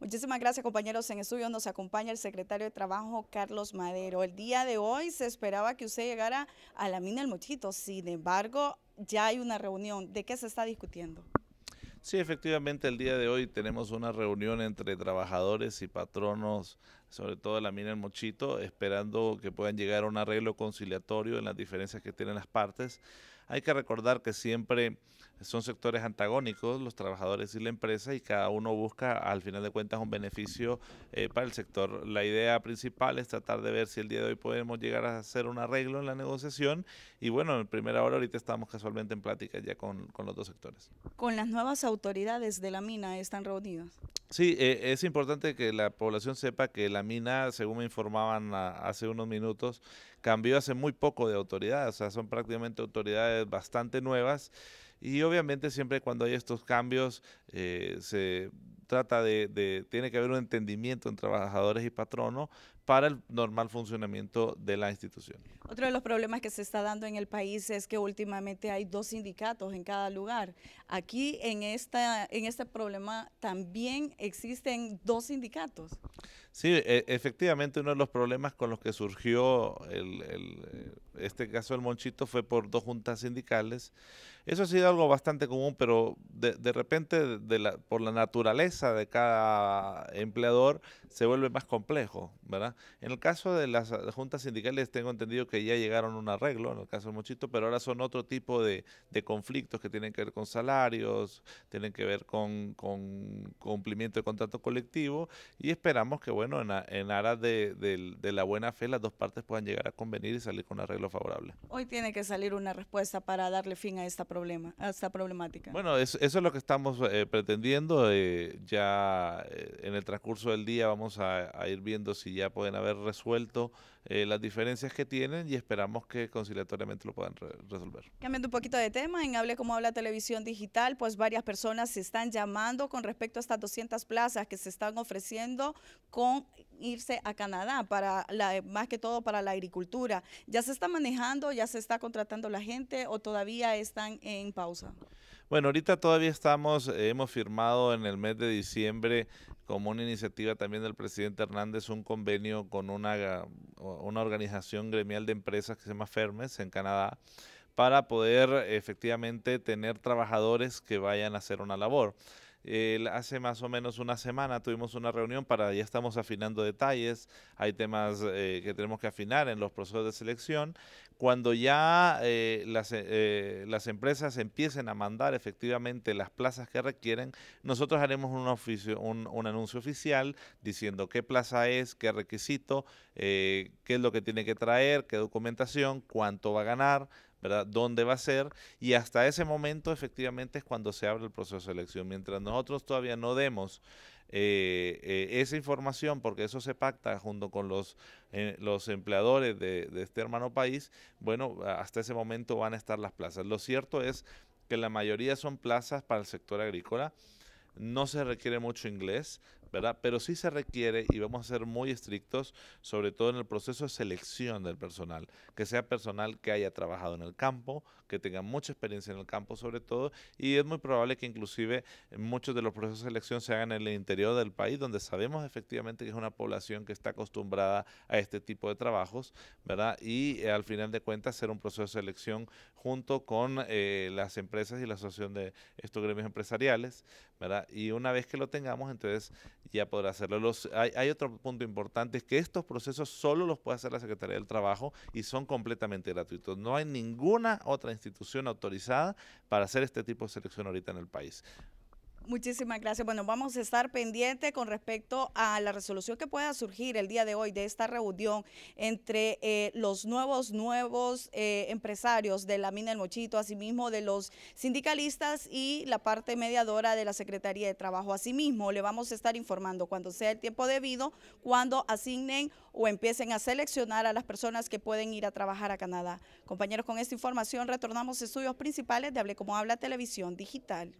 Muchísimas gracias compañeros. En estudio nos acompaña el secretario de Trabajo Carlos Madero. El día de hoy se esperaba que usted llegara a la mina El Mochito, sin embargo ya hay una reunión. ¿De qué se está discutiendo? Sí, efectivamente, el día de hoy tenemos una reunión entre trabajadores y patronos, sobre todo de la mina El Mochito, esperando que puedan llegar a un arreglo conciliatorio en las diferencias que tienen las partes. Hay que recordar que siempre son sectores antagónicos, los trabajadores y la empresa, y cada uno busca al final de cuentas un beneficio eh, para el sector. La idea principal es tratar de ver si el día de hoy podemos llegar a hacer un arreglo en la negociación y bueno, en primera hora ahorita estamos casualmente en plática ya con, con los dos sectores. Con las nuevas autoridades de la mina están reunidas. Sí, eh, es importante que la población sepa que la mina, según me informaban hace unos minutos, cambió hace muy poco de autoridad, o sea, son prácticamente autoridades bastante nuevas y obviamente siempre cuando hay estos cambios eh, se trata de, tiene que haber un entendimiento entre trabajadores y patronos para el normal funcionamiento de la institución. Otro de los problemas que se está dando en el país es que últimamente hay dos sindicatos en cada lugar. Aquí en, esta, en este problema también existen dos sindicatos. Sí, e, efectivamente uno de los problemas con los que surgió eh, este caso del Monchito fue por dos juntas sindicales eso ha sido algo bastante común, pero de, de repente de la, por la naturaleza de cada empleador se vuelve más complejo, ¿verdad? En el caso de las juntas sindicales tengo entendido que ya llegaron a un arreglo, en el caso de Mochito, pero ahora son otro tipo de, de conflictos que tienen que ver con salarios, tienen que ver con, con cumplimiento de contrato colectivo y esperamos que, bueno, en, aras de, de la buena fe las dos partes puedan llegar a convenir y salir con un arreglo favorable. Hoy tiene que salir una respuesta para darle fin a esta problema, a esta problemática. Bueno, eso, es lo que estamos eh, pretendiendo. Eh, ya eh, en el transcurso del día vamos a, ir viendo si ya pueden haber resuelto las diferencias que tienen y esperamos que conciliatoriamente lo puedan resolver. Cambiando un poquito de tema, en Hable como habla televisión digital, pues varias personas se están llamando con respecto a estas 200 plazas que se están ofreciendo con irse a Canadá para más que todo para la agricultura. ¿Ya se está manejando, ya se está contratando la gente o todavía están en pausa? Bueno, ahorita todavía estamos, eh, hemos firmado en el mes de diciembre como una iniciativa también del presidente Hernández un convenio con una, una organización gremial de empresas que se llama Fermes en Canadá para poder efectivamente tener trabajadores que vayan a hacer una labor hace más o menos una semana tuvimos una reunión para, ya estamos afinando detalles, hay temas eh, que tenemos que afinar en los procesos de selección. Cuando ya eh, eh, las, empresas empiecen a mandar efectivamente las plazas que requieren, nosotros haremos un, oficio, un anuncio oficial diciendo qué plaza es, qué requisito, qué es lo que tiene que traer, qué documentación, cuánto va a ganar ¿verdad? ¿Dónde va a ser? Y hasta ese momento efectivamente es cuando se abre el proceso de elección. Mientras nosotros todavía no demos eh, eh, esa información, porque eso se pacta junto con los, eh, empleadores de este hermano país, bueno, hasta ese momento van a estar las plazas. Lo cierto es que la mayoría son plazas para el sector agrícola no se requiere mucho inglés. Pero sí se requiere, y vamos a ser muy estrictos, sobre todo en el proceso de selección del personal, que sea personal que haya trabajado en el campo, que tenga mucha experiencia en el campo sobre todo, y es muy probable que inclusive muchos de los procesos de selección se hagan en el interior del país, donde sabemos efectivamente que es una población que está acostumbrada a este tipo de trabajos, ¿verdad? Y eh, al final de cuentas ser un proceso de selección junto con eh, las empresas y la asociación de estos gremios empresariales, ¿verdad? Y una vez que lo tengamos, entonces ya podrá hacerlo. Los, hay, hay, otro punto importante, es que estos procesos solo los puede hacer la Secretaría del Trabajo y son completamente gratuitos. No hay ninguna otra institución autorizada para hacer este tipo de selección ahorita en el país. Muchísimas gracias. Bueno, vamos a estar pendiente con respecto a la resolución que pueda surgir el día de hoy de esta reunión entre eh, los nuevos, nuevos eh, empresarios de la mina El Mochito, asimismo de los sindicalistas y la parte mediadora de la Secretaría de Trabajo. Asimismo, le vamos a estar informando cuando sea el tiempo debido, cuando asignen o empiecen a seleccionar a las personas que pueden ir a trabajar a Canadá. Compañeros, con esta información retornamos a estudios principales de Hable como Habla Televisión Digital.